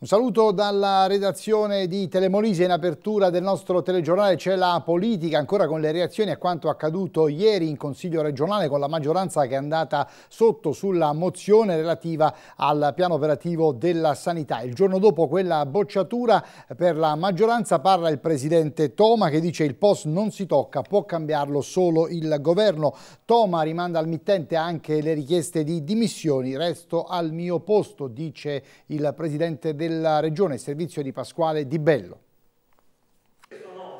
Un saluto dalla redazione di Telemolise in apertura del nostro telegiornale c'è la politica ancora con le reazioni a quanto accaduto ieri in Consiglio regionale con la maggioranza che è andata sotto sulla mozione relativa al piano operativo della sanità. Il giorno dopo quella bocciatura per la maggioranza parla il presidente Toma che dice il POS non si tocca, può cambiarlo solo il governo. Toma rimanda al mittente anche le richieste di dimissioni, resto al mio posto dice il presidente del della Regione, servizio di Pasquale Di Bello.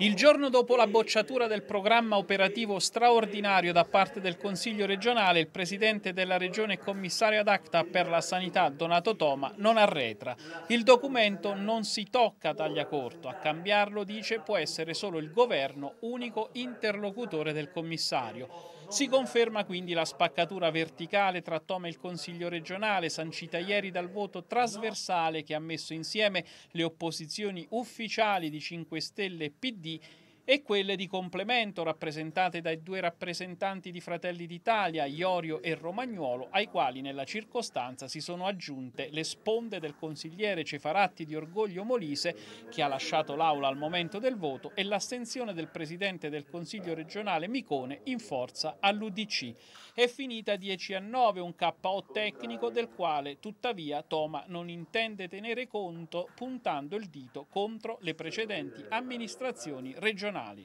Il giorno dopo la bocciatura del programma operativo straordinario da parte del Consiglio regionale, il Presidente della Regione e Commissario ad acta per la sanità, Donato Toma, non arretra. Il documento non si tocca a taglia corto. A cambiarlo, dice, può essere solo il Governo, unico interlocutore del Commissario. Si conferma quindi la spaccatura verticale tra Toma e il Consiglio regionale, sancita ieri dal voto trasversale che ha messo insieme le opposizioni ufficiali di 5 Stelle e PD e quelle di complemento rappresentate dai due rappresentanti di Fratelli d'Italia, Iorio e Romagnuolo, ai quali nella circostanza si sono aggiunte le sponde del consigliere Cefaratti di Orgoglio Molise, che ha lasciato l'aula al momento del voto, e l'astensione del presidente del Consiglio regionale Micone in forza all'Udc è finita 10 a 9, un KO tecnico del quale tuttavia Toma non intende tenere conto puntando il dito contro le precedenti amministrazioni regionali.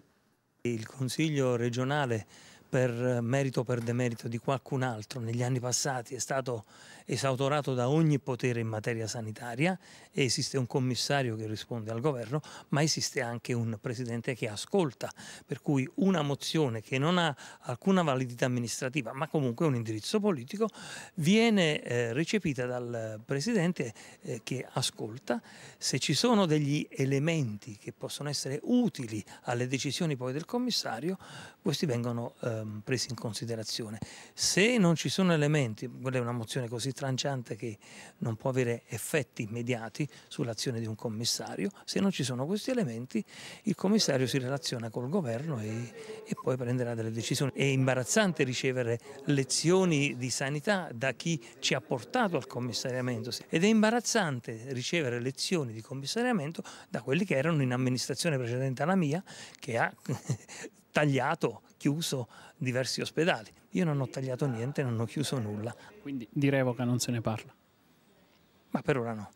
Il Consiglio regionale per merito o per demerito di qualcun altro negli anni passati è stato esautorato da ogni potere in materia sanitaria e esiste un commissario che risponde al governo, ma esiste anche un presidente che ascolta, per cui una mozione che non ha alcuna validità amministrativa, ma comunque un indirizzo politico, viene eh, recepita dal presidente eh, che ascolta. Se ci sono degli elementi che possono essere utili alle decisioni poi del commissario, questi vengono eh, Ehm, presi in considerazione. Se non ci sono elementi, quella è una mozione così tranciante che non può avere effetti immediati sull'azione di un commissario, se non ci sono questi elementi il commissario si relaziona col governo e, e poi prenderà delle decisioni. È imbarazzante ricevere lezioni di sanità da chi ci ha portato al commissariamento ed è imbarazzante ricevere lezioni di commissariamento da quelli che erano in amministrazione precedente alla mia che ha tagliato, chiuso diversi ospedali. Io non ho tagliato niente, non ho chiuso nulla. Quindi di revoca non se ne parla? Ma per ora no.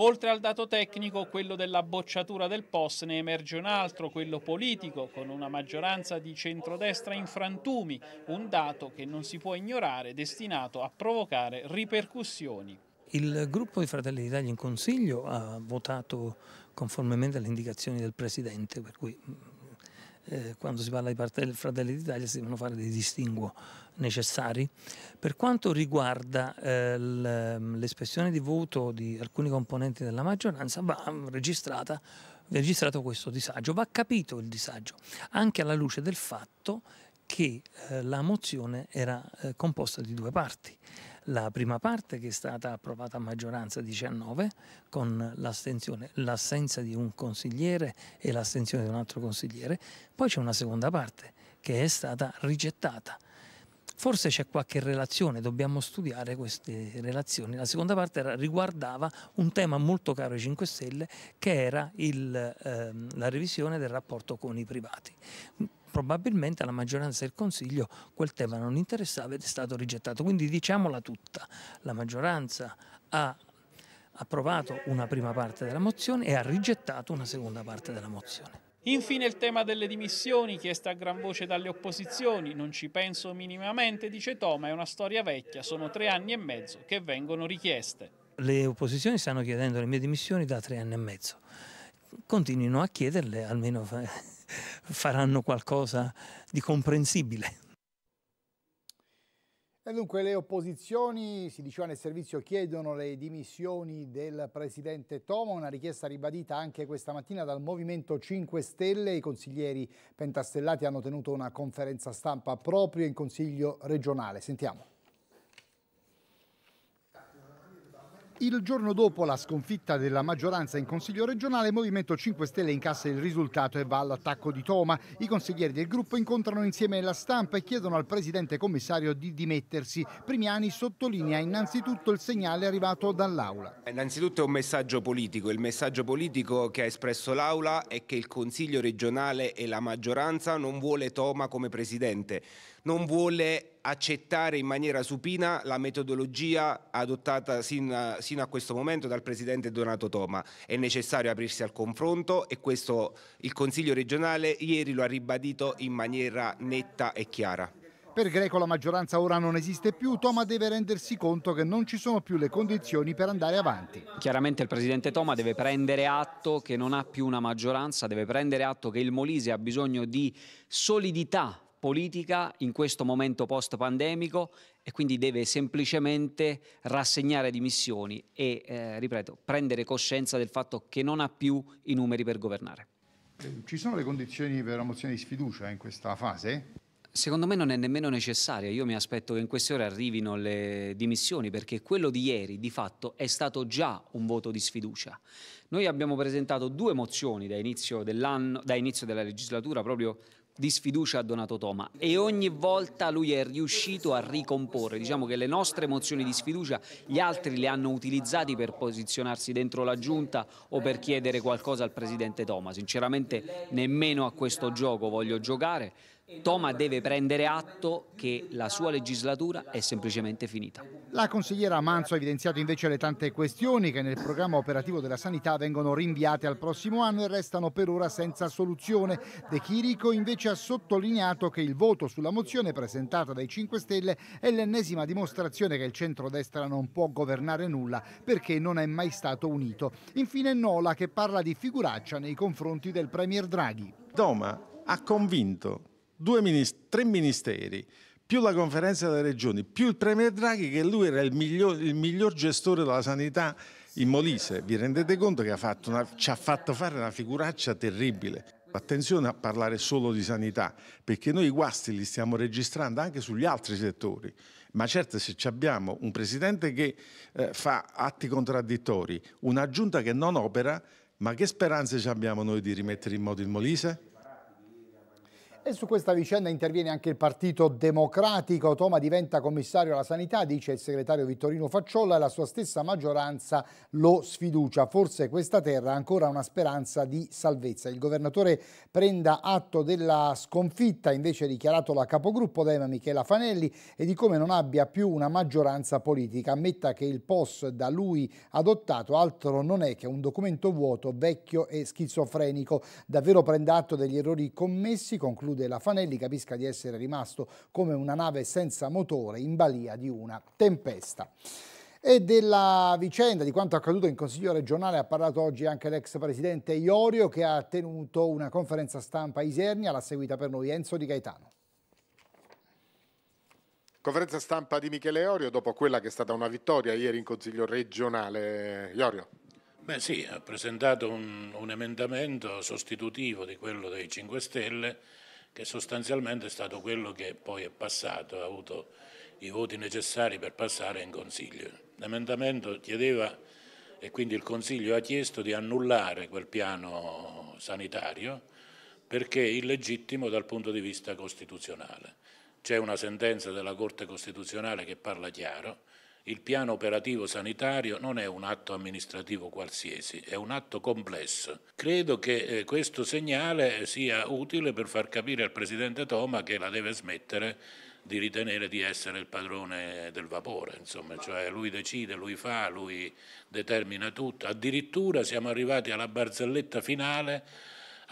Oltre al dato tecnico, quello della bocciatura del POS, ne emerge un altro, quello politico, con una maggioranza di centrodestra in frantumi, un dato che non si può ignorare, destinato a provocare ripercussioni. Il gruppo di Fratelli d'Italia in Consiglio ha votato conformemente alle indicazioni del Presidente, per cui eh, quando si parla di Fratelli d'Italia si devono fare dei distinguo necessari. Per quanto riguarda eh, l'espressione di voto di alcuni componenti della maggioranza va registrata, registrato questo disagio, va capito il disagio, anche alla luce del fatto che eh, la mozione era eh, composta di due parti la prima parte che è stata approvata a maggioranza 19 con l'assenza di un consigliere e l'astensione di un altro consigliere, poi c'è una seconda parte che è stata rigettata. Forse c'è qualche relazione, dobbiamo studiare queste relazioni. La seconda parte era, riguardava un tema molto caro ai 5 Stelle che era il, ehm, la revisione del rapporto con i privati probabilmente alla maggioranza del Consiglio quel tema non interessava ed è stato rigettato. Quindi diciamola tutta, la maggioranza ha approvato una prima parte della mozione e ha rigettato una seconda parte della mozione. Infine il tema delle dimissioni, chiesta a gran voce dalle opposizioni, non ci penso minimamente, dice Toma, è una storia vecchia, sono tre anni e mezzo che vengono richieste. Le opposizioni stanno chiedendo le mie dimissioni da tre anni e mezzo, continuino a chiederle almeno faranno qualcosa di comprensibile. E dunque le opposizioni, si diceva nel servizio, chiedono le dimissioni del presidente Tomo, una richiesta ribadita anche questa mattina dal Movimento 5 Stelle. I consiglieri pentastellati hanno tenuto una conferenza stampa proprio in Consiglio regionale. Sentiamo. Il giorno dopo la sconfitta della maggioranza in Consiglio regionale, il Movimento 5 Stelle incassa il risultato e va all'attacco di Toma. I consiglieri del gruppo incontrano insieme la stampa e chiedono al presidente commissario di dimettersi. Primiani sottolinea innanzitutto il segnale arrivato dall'Aula. Innanzitutto è un messaggio politico, il messaggio politico che ha espresso l'Aula è che il Consiglio regionale e la maggioranza non vuole Toma come presidente non vuole accettare in maniera supina la metodologia adottata sino a, sino a, questo momento dal presidente Donato Toma. È necessario aprirsi al confronto e questo il Consiglio regionale ieri lo ha ribadito in maniera netta e chiara. Per Greco la maggioranza ora non esiste più, Toma deve rendersi conto che non ci sono più le condizioni per andare avanti. Chiaramente il presidente Toma deve prendere atto che non ha più una maggioranza, deve prendere atto che il Molise ha bisogno di solidità politica in questo momento post pandemico e quindi deve semplicemente rassegnare dimissioni e, eh, ripeto, prendere coscienza del fatto che non ha più i numeri per governare. Ehm, ci sono le condizioni per una mozione di sfiducia in questa fase? Secondo me non è nemmeno necessaria, io mi aspetto che in queste ore arrivino le dimissioni perché quello di ieri di fatto è stato già un voto di sfiducia. Noi abbiamo presentato due mozioni da inizio, da inizio della legislatura proprio di sfiducia a Donato Toma e ogni volta lui è riuscito a ricomporre, diciamo che le nostre emozioni di sfiducia gli altri le hanno utilizzate per posizionarsi dentro la giunta o per chiedere qualcosa al presidente Toma, sinceramente nemmeno a questo gioco voglio giocare, Toma deve prendere atto che la sua legislatura è semplicemente finita. La consigliera Manzo ha evidenziato invece le tante questioni che nel programma operativo della sanità vengono rinviate al prossimo anno e restano per ora senza soluzione. De Chirico invece ha sottolineato che il voto sulla mozione presentata dai 5 Stelle è l'ennesima dimostrazione che il centrodestra non può governare nulla perché non è mai stato unito. Infine Nola che parla di figuraccia nei confronti del Premier Draghi. Toma ha convinto minist tre ministeri, più la conferenza delle regioni, più il Premier Draghi che lui era il miglior, il miglior gestore della sanità in Molise. Vi rendete conto che ha una, ci ha fatto fare una figuraccia terribile. Attenzione a parlare solo di sanità, perché noi i guasti li stiamo registrando anche sugli altri settori. Ma certo se abbiamo un presidente che eh, fa atti contraddittori, una giunta che non opera, ma che speranze abbiamo noi di rimettere in moto il Molise? E su questa vicenda interviene anche il Partito Democratico. Toma diventa commissario alla sanità, dice il segretario Vittorino Facciolla, e la sua stessa maggioranza lo sfiducia. Forse questa terra ha ancora una speranza di salvezza. Il governatore prenda atto della sconfitta, invece dichiarato la capogruppo d'EMA Michela Fanelli, e di come non abbia più una maggioranza politica. Ammetta che il POS da lui adottato altro non è che un documento vuoto, vecchio e schizofrenico. Davvero prenda atto degli errori commessi, conclude conclude la Fanelli, capisca di essere rimasto come una nave senza motore in balia di una tempesta. E della vicenda, di quanto accaduto in Consiglio regionale, ha parlato oggi anche l'ex presidente Iorio che ha tenuto una conferenza stampa a Isernia, l'ha seguita per noi Enzo Di Gaetano. Conferenza stampa di Michele Iorio dopo quella che è stata una vittoria ieri in Consiglio regionale. Iorio. Beh sì, ha presentato un, un emendamento sostitutivo di quello dei 5 Stelle che sostanzialmente è stato quello che poi è passato, ha avuto i voti necessari per passare in Consiglio. L'emendamento chiedeva e quindi il Consiglio ha chiesto di annullare quel piano sanitario perché è illegittimo dal punto di vista costituzionale. C'è una sentenza della Corte Costituzionale che parla chiaro, il piano operativo sanitario non è un atto amministrativo qualsiasi, è un atto complesso. Credo che eh, questo segnale sia utile per far capire al Presidente Toma che la deve smettere di ritenere di essere il padrone del vapore, insomma, cioè lui decide, lui fa, lui determina tutto. Addirittura siamo arrivati alla barzelletta finale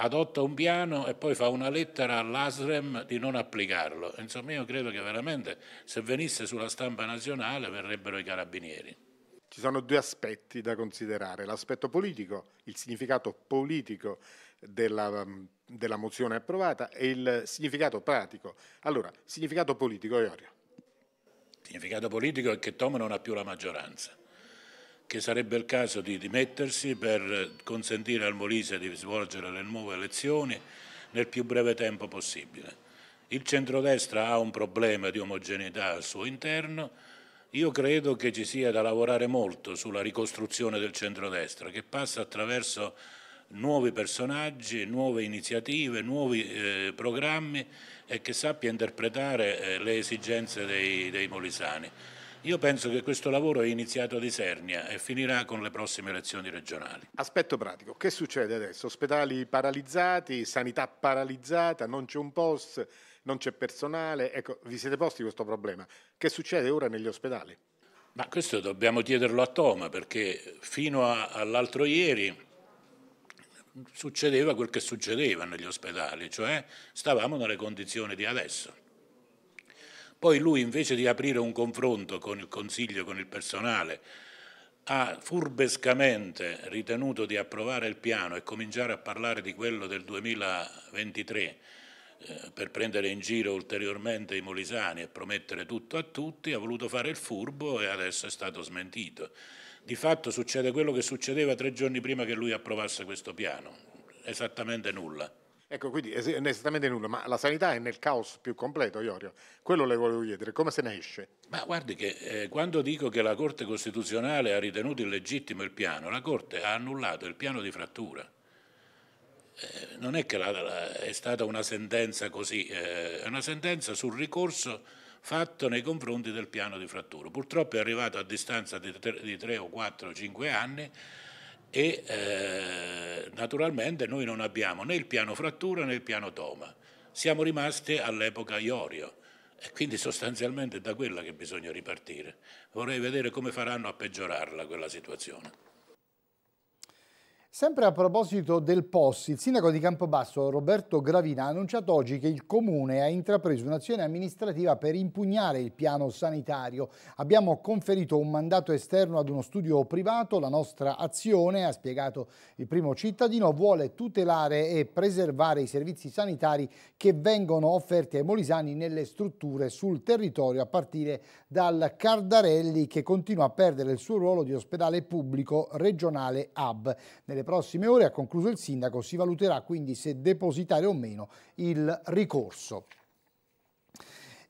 adotta un piano e poi fa una lettera all'ASREM di non applicarlo. Insomma, io credo che veramente se venisse sulla stampa nazionale verrebbero i carabinieri. Ci sono due aspetti da considerare, l'aspetto politico, il significato politico della, mm, della mozione approvata e il significato pratico. Allora, significato politico, Iorio. Il significato politico è che Tom non ha più la maggioranza che sarebbe il caso di dimettersi per consentire al Molise di svolgere le nuove elezioni nel più breve tempo possibile. Il centrodestra ha un problema di omogeneità al suo interno, io credo che ci sia da lavorare molto sulla ricostruzione del centrodestra, che passa attraverso nuovi personaggi, nuove iniziative, nuovi eh, programmi e che sappia interpretare eh, le esigenze dei, dei molisani. Io penso che questo lavoro è iniziato ad Isernia e finirà con le prossime elezioni regionali. Aspetto pratico, che succede adesso? Ospedali paralizzati, sanità paralizzata, non c'è un POS, non c'è personale, ecco, vi siete posti questo problema. Che succede ora negli ospedali? Ma questo dobbiamo chiederlo a Toma perché fino all'altro ieri succedeva quel che succedeva negli ospedali, cioè stavamo nelle condizioni di adesso. Poi lui invece di aprire un confronto con il Consiglio, con il personale, ha furbescamente ritenuto di approvare il piano e cominciare a parlare di quello del 2023 eh, per prendere in giro ulteriormente i molisani e promettere tutto a tutti, ha voluto fare il furbo e adesso è stato smentito. Di fatto succede quello che succedeva tre giorni prima che lui approvasse questo piano, esattamente nulla. Ecco, quindi è esattamente nulla, ma la sanità è nel caos più completo, Iorio. Quello le volevo chiedere, come se ne esce? Ma guardi che eh, quando dico che la Corte Costituzionale ha ritenuto illegittimo il piano, la Corte ha annullato il piano di frattura. Eh, non è che la, la, è stata una sentenza così, eh, è una sentenza sul ricorso fatto nei confronti del piano di frattura. Purtroppo è arrivato a distanza di, tre, di 3 o 4 o 5 anni e eh, naturalmente noi non abbiamo né il piano frattura né il piano Toma, siamo rimasti all'epoca Iorio e quindi sostanzialmente è da quella che bisogna ripartire. Vorrei vedere come faranno a peggiorarla quella situazione. Sempre a proposito del POS, il sindaco di Campobasso Roberto Gravina ha annunciato oggi che il comune ha intrapreso un'azione amministrativa per impugnare il piano sanitario. Abbiamo conferito un mandato esterno ad uno studio privato, la nostra azione, ha spiegato il primo cittadino, vuole tutelare e preservare i servizi sanitari che vengono offerti ai molisani nelle strutture sul territorio a partire dal Cardarelli che continua a perdere il suo ruolo di ospedale pubblico regionale hub. Nelle nelle prossime ore, ha concluso il sindaco, si valuterà quindi se depositare o meno il ricorso.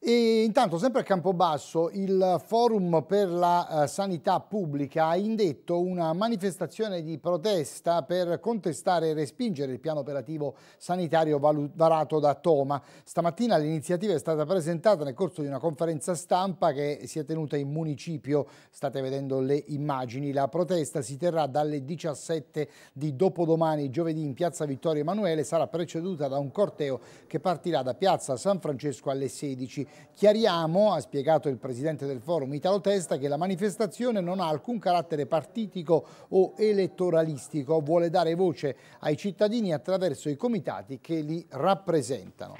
E intanto, sempre a Campobasso, il Forum per la eh, Sanità Pubblica ha indetto una manifestazione di protesta per contestare e respingere il piano operativo sanitario varato da Toma. Stamattina l'iniziativa è stata presentata nel corso di una conferenza stampa che si è tenuta in municipio. State vedendo le immagini. La protesta si terrà dalle 17 di dopodomani, giovedì, in piazza Vittorio Emanuele. Sarà preceduta da un corteo che partirà da piazza San Francesco alle 16. Chiariamo, ha spiegato il presidente del forum Italo Testa, che la manifestazione non ha alcun carattere partitico o elettoralistico, vuole dare voce ai cittadini attraverso i comitati che li rappresentano.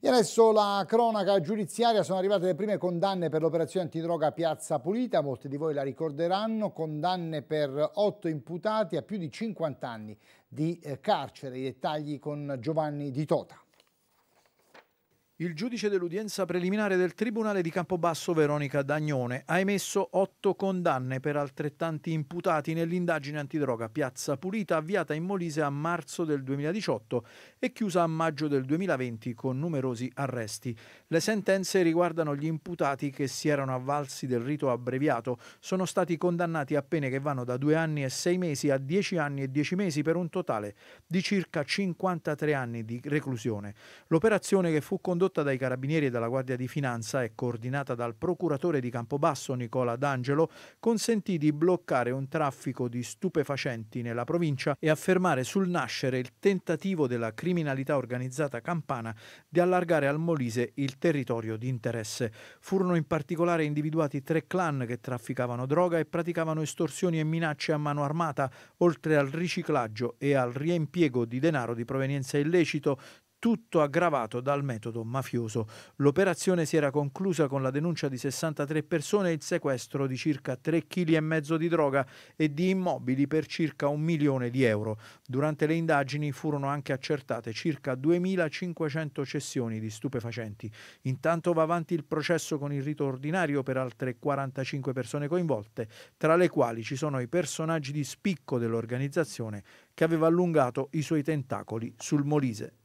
E adesso la cronaca giudiziaria, sono arrivate le prime condanne per l'operazione antidroga Piazza Pulita, molti di voi la ricorderanno, condanne per otto imputati a più di 50 anni di eh, carcere, i dettagli con Giovanni Di Tota. Il giudice dell'udienza preliminare del Tribunale di Campobasso Veronica Dagnone ha emesso otto condanne per altrettanti imputati nell'indagine antidroga Piazza Pulita avviata in Molise a marzo del 2018 e chiusa a maggio del 2020 con numerosi arresti. Le sentenze riguardano gli imputati che si erano avvalsi del rito abbreviato. Sono stati condannati a pene che vanno da due anni e sei mesi a dieci anni e dieci mesi per un totale di circa 53 anni di reclusione. L'operazione che fu condotta condotta dai carabinieri e dalla Guardia di Finanza e coordinata dal procuratore di Campobasso Nicola D'Angelo, consentì di bloccare un traffico di stupefacenti nella provincia e affermare sul nascere il tentativo della criminalità organizzata campana di allargare al Molise il territorio di interesse. Furono in particolare individuati tre clan che trafficavano droga e praticavano estorsioni e minacce a mano armata, oltre al riciclaggio e al riempiego di denaro di provenienza illecito, tutto aggravato dal metodo mafioso. L'operazione si era conclusa con la denuncia di 63 persone e il sequestro di circa 3,5 kg di droga e di immobili per circa un milione di euro. Durante le indagini furono anche accertate circa 2.500 cessioni di stupefacenti. Intanto va avanti il processo con il rito ordinario per altre 45 persone coinvolte, tra le quali ci sono i personaggi di spicco dell'organizzazione che aveva allungato i suoi tentacoli sul Molise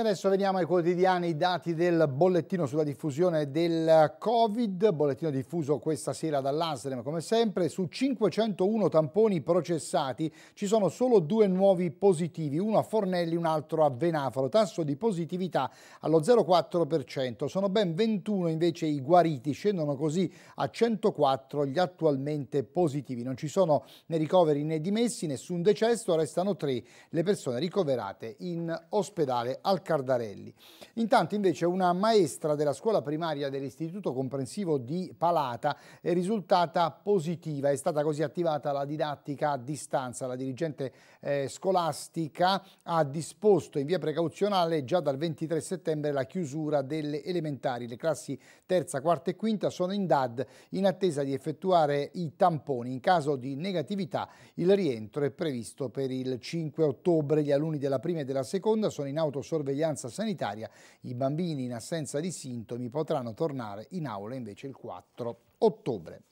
adesso veniamo ai quotidiani, dati del bollettino sulla diffusione del Covid, bollettino diffuso questa sera dall'Aslem come sempre, su 501 tamponi processati ci sono solo due nuovi positivi, uno a Fornelli, un altro a Venaforo, tasso di positività allo 0,4%, sono ben 21 invece i guariti, scendono così a 104 gli attualmente positivi, non ci sono né ricoveri né dimessi, nessun decesso, restano tre le persone ricoverate in ospedale al Cardarelli. Intanto invece una maestra della scuola primaria dell'Istituto Comprensivo di Palata è risultata positiva, è stata così attivata la didattica a distanza. La dirigente eh, scolastica ha disposto in via precauzionale già dal 23 settembre la chiusura delle elementari. Le classi terza, quarta e quinta sono in DAD in attesa di effettuare i tamponi. In caso di negatività il rientro è previsto per il 5 ottobre. Gli alunni della prima e della seconda sono in autosorveglianza sorveglianza sanitaria, i bambini in assenza di sintomi potranno tornare in aula invece il 4 ottobre.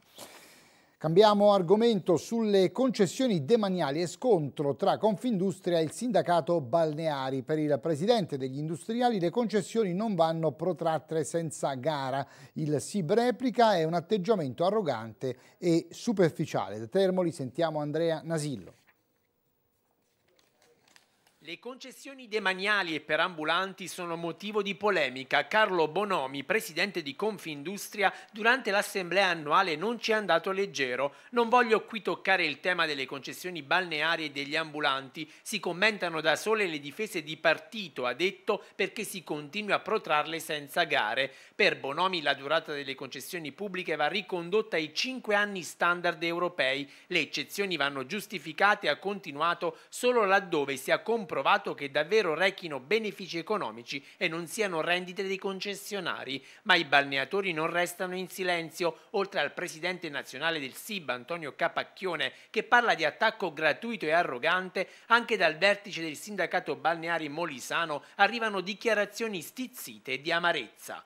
Cambiamo argomento sulle concessioni demaniali e scontro tra Confindustria e il sindacato Balneari. Per il presidente degli industriali le concessioni non vanno protratte senza gara. Il SIB replica è un atteggiamento arrogante e superficiale. Da Termoli sentiamo Andrea Nasillo. Le concessioni demaniali e perambulanti sono motivo di polemica. Carlo Bonomi, presidente di Confindustria, durante l'assemblea annuale non ci è andato leggero. Non voglio qui toccare il tema delle concessioni balneari e degli ambulanti. Si commentano da sole le difese di partito, ha detto, perché si continua a protrarle senza gare. Per Bonomi la durata delle concessioni pubbliche va ricondotta ai 5 anni standard europei. Le eccezioni vanno giustificate, e ha continuato, solo laddove sia compromesso provato che davvero rechino benefici economici e non siano rendite dei concessionari, ma i balneatori non restano in silenzio, oltre al presidente nazionale del SIB Antonio Capacchione che parla di attacco gratuito e arrogante, anche dal vertice del sindacato balneari Molisano arrivano dichiarazioni stizzite di amarezza.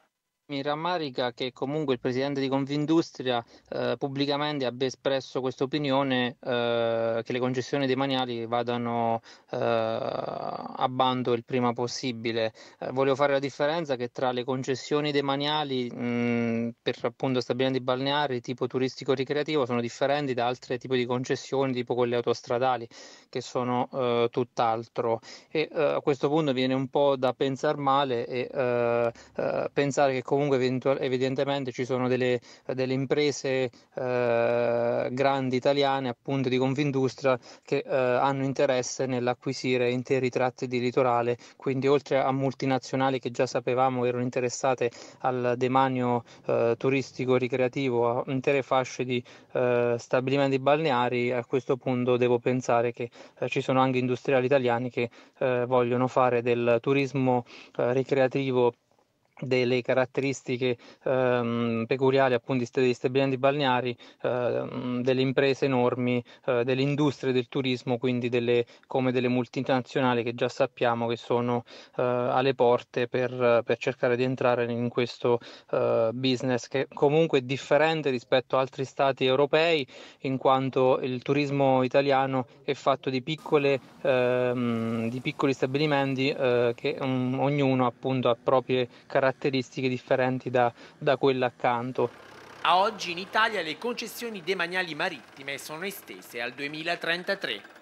Mi rammarica che comunque il presidente di Confindustria eh, pubblicamente abbia espresso questa opinione eh, che le concessioni demaniali vadano eh, a bando il prima possibile. Eh, volevo fare la differenza che tra le concessioni demaniali mh, per appunto stabilimenti balneari tipo turistico ricreativo sono differenti da altri tipi di concessioni tipo quelle autostradali che sono eh, tutt'altro e eh, a questo punto viene un po' da pensare male e pensare che comunque comunque eventu- evidentemente ci sono delle, delle imprese eh, grandi italiane, appunto di Confindustria, che eh, hanno interesse nell'acquisire interi tratti di litorale, quindi oltre a multinazionali che già sapevamo erano interessate al demanio eh, turistico ricreativo, a intere fasce di eh, stabilimenti balneari, a questo punto devo pensare che eh, ci sono anche industriali italiani che eh, vogliono fare del turismo ricreativo delle caratteristiche ehm, pecuniarie appunto degli stabilimenti balneari, ehm, delle imprese enormi, eh, delle industrie del turismo, quindi delle, come delle multinazionali che già sappiamo che sono eh, alle porte per, per, cercare di entrare in questo eh, business che comunque è differente rispetto a altri stati europei in quanto il turismo italiano è fatto di, piccole, ehm, di piccoli stabilimenti eh, che um, ognuno appunto ha proprie caratteristiche caratteristiche differenti da, da quella accanto. A oggi in Italia le concessioni demaniali marittime sono estese al 2033.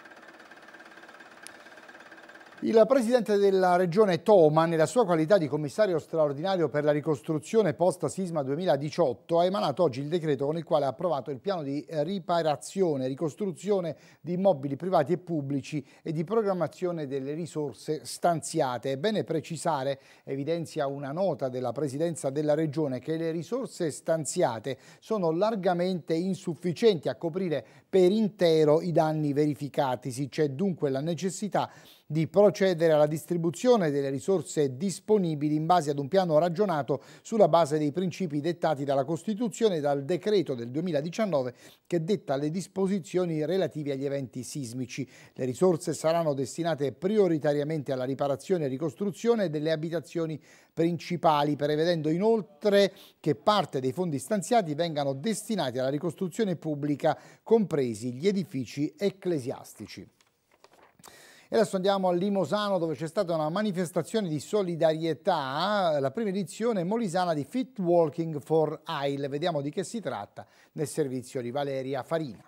Il presidente della regione Toma, nella sua qualità di commissario straordinario per la ricostruzione post sisma 2018, ha emanato oggi il decreto con il quale ha approvato il piano di eh, riparazione e ricostruzione di immobili privati e pubblici e di programmazione delle risorse stanziate. È bene precisare, evidenzia una nota della presidenza della regione, che le risorse stanziate sono largamente insufficienti a coprire per intero i danni verificatisi. C'è dunque la necessità di procedere alla distribuzione delle risorse disponibili in base ad un piano ragionato sulla base dei principi dettati dalla Costituzione e dal decreto del 2019 che detta le disposizioni relative agli eventi sismici. Le risorse saranno destinate prioritariamente alla riparazione e ricostruzione delle abitazioni principali, prevedendo inoltre che parte dei fondi stanziati vengano destinati alla ricostruzione pubblica, compresi gli edifici ecclesiastici. E adesso andiamo a Limosano dove c'è stata una manifestazione di solidarietà, la prima edizione molisana di Fit Walking for Isle. Vediamo di che si tratta nel servizio di Valeria Farina.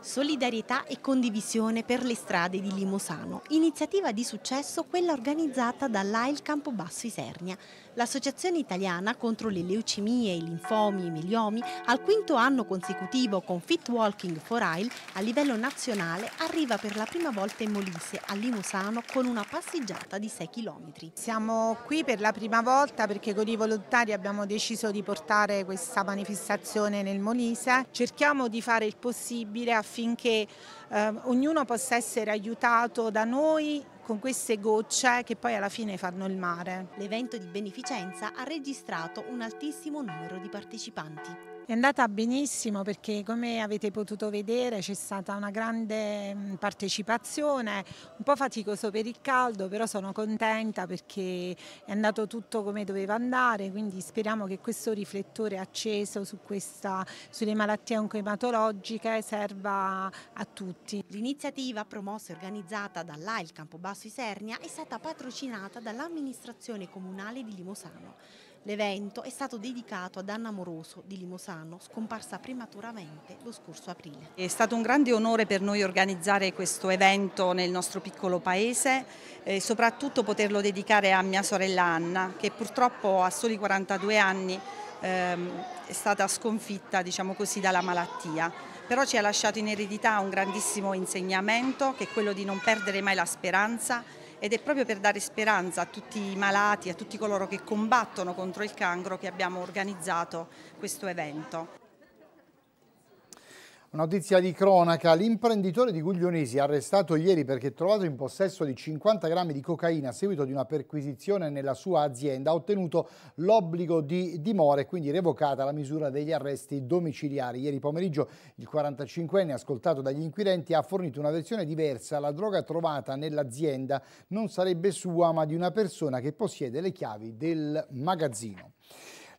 Solidarietà e condivisione per le strade di Limosano. Iniziativa di successo quella organizzata dall'AIL Campobasso Isernia. L'Associazione Italiana contro le leucemie, i linfomi e i meliomi al quinto anno consecutivo con Fit Walking for AIL a livello nazionale arriva per la prima volta in Molise a Limosano con una passeggiata di 6 km. Siamo qui per la prima volta perché con i volontari abbiamo deciso di portare questa manifestazione nel Molise. Cerchiamo di fare il possibile affinché affinché eh, ognuno possa essere aiutato da noi con queste gocce che poi alla fine fanno il mare. L'evento di beneficenza ha registrato un altissimo numero di partecipanti. È andata benissimo perché come avete potuto vedere c'è stata una grande mm, partecipazione, un po' faticoso per il caldo però sono contenta perché è andato tutto come doveva andare quindi speriamo che questo riflettore acceso su questa, sulle malattie oncoematologiche serva a tutti. L'iniziativa promossa e organizzata dall'AIL Campobasso Isernia è stata patrocinata dall'amministrazione comunale di Limosano. L'evento è stato dedicato ad Anna Moroso di Limosano, scomparsa prematuramente lo scorso aprile. È stato un grande onore per noi organizzare questo evento nel nostro piccolo paese e eh, soprattutto poterlo dedicare a mia sorella Anna, che purtroppo a soli 42 anni ehm, è stata sconfitta diciamo così, dalla malattia, però ci ha lasciato in eredità un grandissimo insegnamento che è quello di non perdere mai la speranza ed è proprio per dare speranza a tutti i malati, a tutti coloro che combattono contro il cancro che abbiamo organizzato questo evento notizia di cronaca, l'imprenditore di Guglionesi, arrestato ieri perché trovato in possesso di 50 grammi di cocaina a seguito di una perquisizione nella sua azienda, ha ottenuto l'obbligo di dimora e quindi revocata la misura degli arresti domiciliari. Ieri pomeriggio il 45enne, ascoltato dagli inquirenti, ha fornito una versione diversa. La droga trovata nell'azienda non sarebbe sua ma di una persona che possiede le chiavi del magazzino.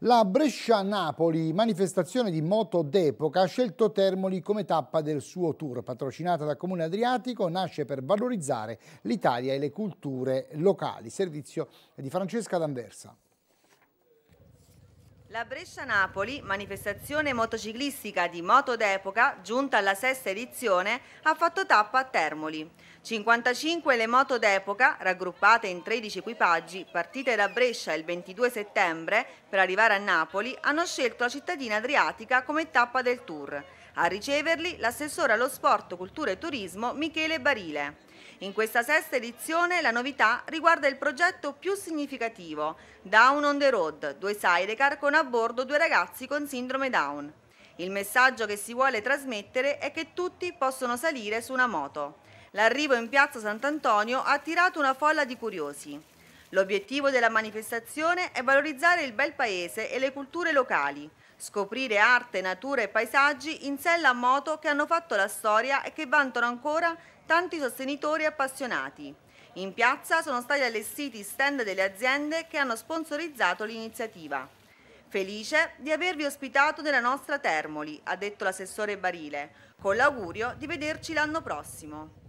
La Brescia-Napoli, manifestazione di moto d'epoca, ha scelto Termoli come tappa del suo tour. Patrocinata dal Comune Adriatico, nasce per valorizzare l'Italia e le culture locali. Servizio di Francesca D'Anversa. La Brescia-Napoli, manifestazione motociclistica di moto d'epoca, giunta alla sesta edizione, ha fatto tappa a Termoli. 55 le moto d'epoca, raggruppate in 13 equipaggi, partite da Brescia il 22 settembre per arrivare a Napoli, hanno scelto la cittadina adriatica come tappa del tour. A riceverli l'assessore allo sport, cultura e turismo Michele Barile. In questa sesta edizione la novità riguarda il progetto più significativo, Down on the Road, due sidecar con a bordo due ragazzi con sindrome Down. Il messaggio che si vuole trasmettere è che tutti possono salire su una moto. L'arrivo in piazza Sant'Antonio ha attirato una folla di curiosi. L'obiettivo della manifestazione è valorizzare il bel paese e le culture locali, scoprire arte, natura e paesaggi in sella a moto che hanno fatto la storia e che vantano ancora tanti sostenitori appassionati. In piazza sono stati allestiti stand delle aziende che hanno sponsorizzato l'iniziativa. Felice di avervi ospitato nella nostra Termoli, ha detto l'assessore Barile, con l'augurio di vederci l'anno prossimo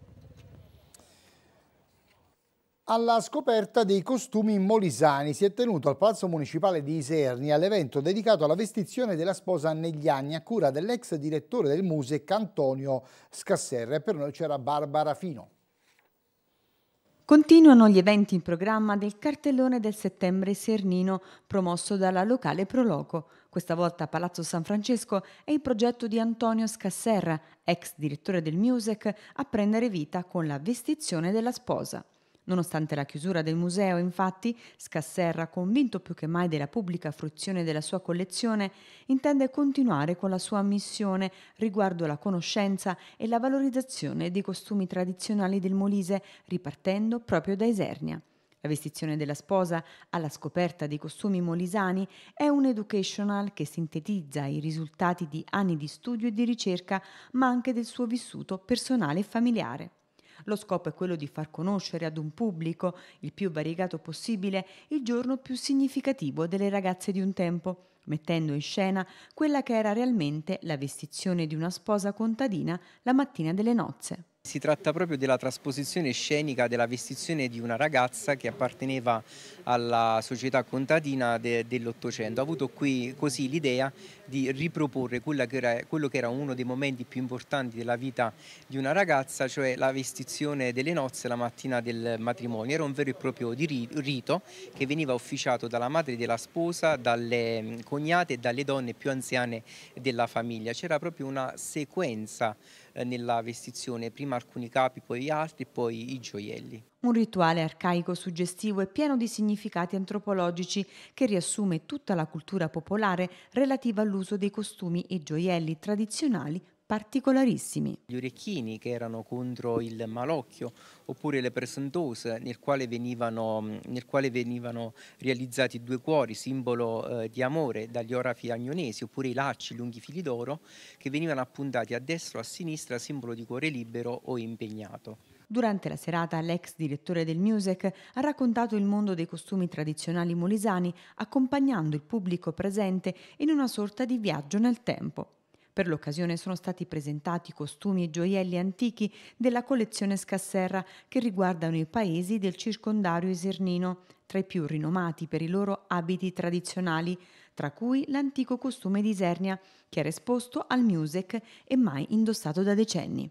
alla scoperta dei costumi molisani. Si è tenuto al Palazzo Municipale di Iserni all'evento dedicato alla vestizione della sposa negli anni a cura dell'ex direttore del Musec Antonio Scasserra e per noi c'era Barbara Fino. Continuano gli eventi in programma del cartellone del settembre Sernino promosso dalla locale Proloco. Questa volta a Palazzo San Francesco è il progetto di Antonio Scasserra, ex direttore del Music, a prendere vita con la vestizione della sposa. Nonostante la chiusura del museo, infatti, Scasserra, convinto più che mai della pubblica fruizione della sua collezione, intende continuare con la sua missione riguardo la conoscenza e la valorizzazione dei costumi tradizionali del Molise, ripartendo proprio da Isernia. La vestizione della sposa alla scoperta dei costumi molisani è un educational che sintetizza i risultati di anni di studio e di ricerca, ma anche del suo vissuto personale e familiare. Lo scopo è quello di far conoscere ad un pubblico, il più variegato possibile, il giorno più significativo delle ragazze di un tempo mettendo in scena quella che era realmente la vestizione di una sposa contadina la mattina delle nozze. Si tratta proprio della trasposizione scenica della vestizione di una ragazza che apparteneva alla società contadina de, dell'Ottocento. Ha avuto qui così l'idea di riproporre che era, quello che era uno dei momenti più importanti della vita di una ragazza, cioè la vestizione delle nozze la mattina del matrimonio. Era un vero e proprio rito che veniva officiato dalla madre della sposa, dalle cognate cognate e dalle donne più anziane della famiglia. C'era proprio una sequenza eh, nella vestizione, prima alcuni capi, poi gli altri, poi i gioielli. Un rituale arcaico, suggestivo e pieno di significati antropologici che riassume tutta la cultura popolare relativa all'uso dei costumi e gioielli tradizionali particolarissimi. Gli orecchini che erano contro il malocchio oppure le presentose nel quale venivano, nel quale venivano realizzati due cuori, simbolo eh, di amore dagli orafi agnonesi oppure i lacci lunghi fili d'oro che venivano appuntati a destra o a sinistra simbolo di cuore libero o impegnato. Durante la serata l'ex direttore del Music ha raccontato il mondo dei costumi tradizionali molisani accompagnando il pubblico presente in una sorta di viaggio nel tempo. Per l'occasione sono stati presentati costumi e gioielli antichi della collezione Scasserra che riguardano i paesi del circondario esernino, tra i più rinomati per i loro abiti tradizionali, tra cui l'antico costume di Isernia, che era esposto al Music e mai indossato da decenni.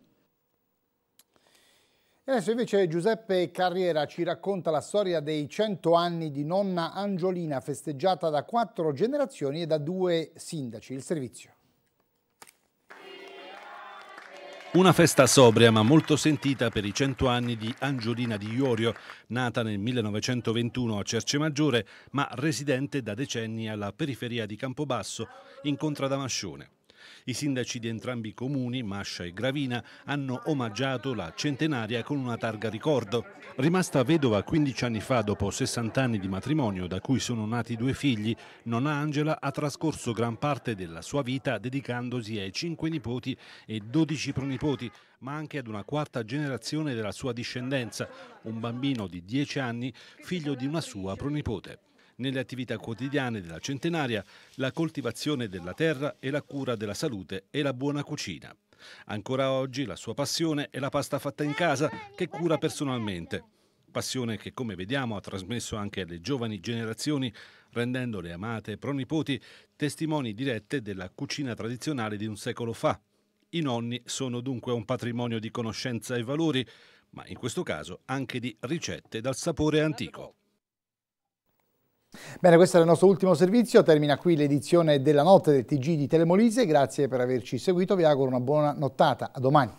E adesso invece Giuseppe Carriera ci racconta la storia dei 100 anni di nonna Angiolina festeggiata da quattro generazioni e da due sindaci. Il servizio. Una festa sobria ma molto sentita per i cento anni di Angiolina di Iorio, nata nel 1921 a Cercemaggiore ma residente da decenni alla periferia di Campobasso in Contradamascione. I sindaci di entrambi i comuni, Mascia e Gravina, hanno omaggiato la centenaria con una targa ricordo. Rimasta vedova 15 anni fa dopo 60 anni di matrimonio da cui sono nati due figli, nonna Angela ha trascorso gran parte della sua vita dedicandosi ai cinque nipoti e 12 pronipoti, ma anche ad una quarta generazione della sua discendenza, un bambino di 10 anni, figlio di una sua pronipote nelle attività quotidiane della centenaria, la coltivazione della terra e la cura della salute e la buona cucina. Ancora oggi la sua passione è la pasta fatta in casa che cura personalmente. Passione che, come vediamo, ha trasmesso anche alle giovani generazioni, rendendole le amate pronipoti testimoni dirette della cucina tradizionale di un secolo fa. I nonni sono dunque un patrimonio di conoscenza e valori, ma in questo caso anche di ricette dal sapore antico. Bene, questo era il nostro ultimo servizio, termina qui l'edizione della notte del TG di Telemolise, grazie per averci seguito, vi auguro una buona nottata, a domani.